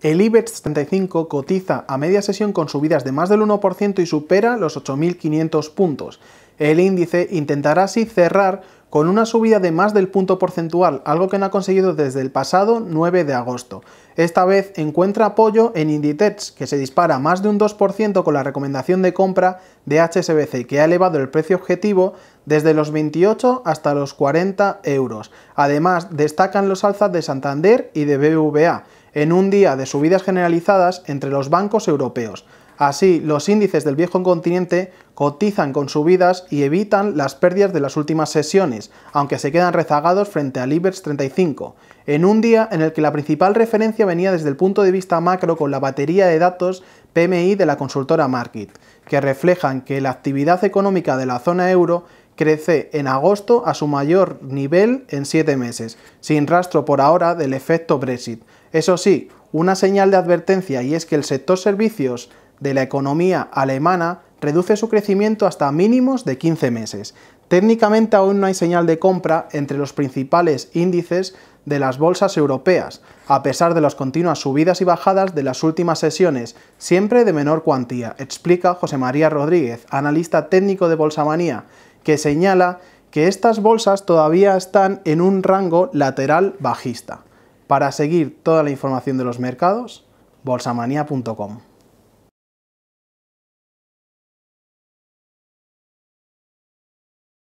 El IBEX 35 cotiza a media sesión con subidas de más del 1% y supera los 8.500 puntos. El índice intentará así cerrar con una subida de más del punto porcentual, algo que no ha conseguido desde el pasado 9 de agosto. Esta vez encuentra apoyo en Inditex, que se dispara más de un 2% con la recomendación de compra de HSBC, que ha elevado el precio objetivo desde los 28 hasta los 40 euros. Además, destacan los alzas de Santander y de BBVA en un día de subidas generalizadas entre los bancos europeos. Así, los índices del viejo continente cotizan con subidas y evitan las pérdidas de las últimas sesiones, aunque se quedan rezagados frente al IBEX 35, en un día en el que la principal referencia venía desde el punto de vista macro con la batería de datos PMI de la consultora Market, que reflejan que la actividad económica de la zona euro crece en agosto a su mayor nivel en siete meses, sin rastro por ahora del efecto Brexit. Eso sí, una señal de advertencia y es que el sector servicios de la economía alemana reduce su crecimiento hasta mínimos de 15 meses. Técnicamente aún no hay señal de compra entre los principales índices de las bolsas europeas, a pesar de las continuas subidas y bajadas de las últimas sesiones, siempre de menor cuantía, explica José María Rodríguez, analista técnico de Bolsamanía, que señala que estas bolsas todavía están en un rango lateral bajista. Para seguir toda la información de los mercados, bolsamanía.com.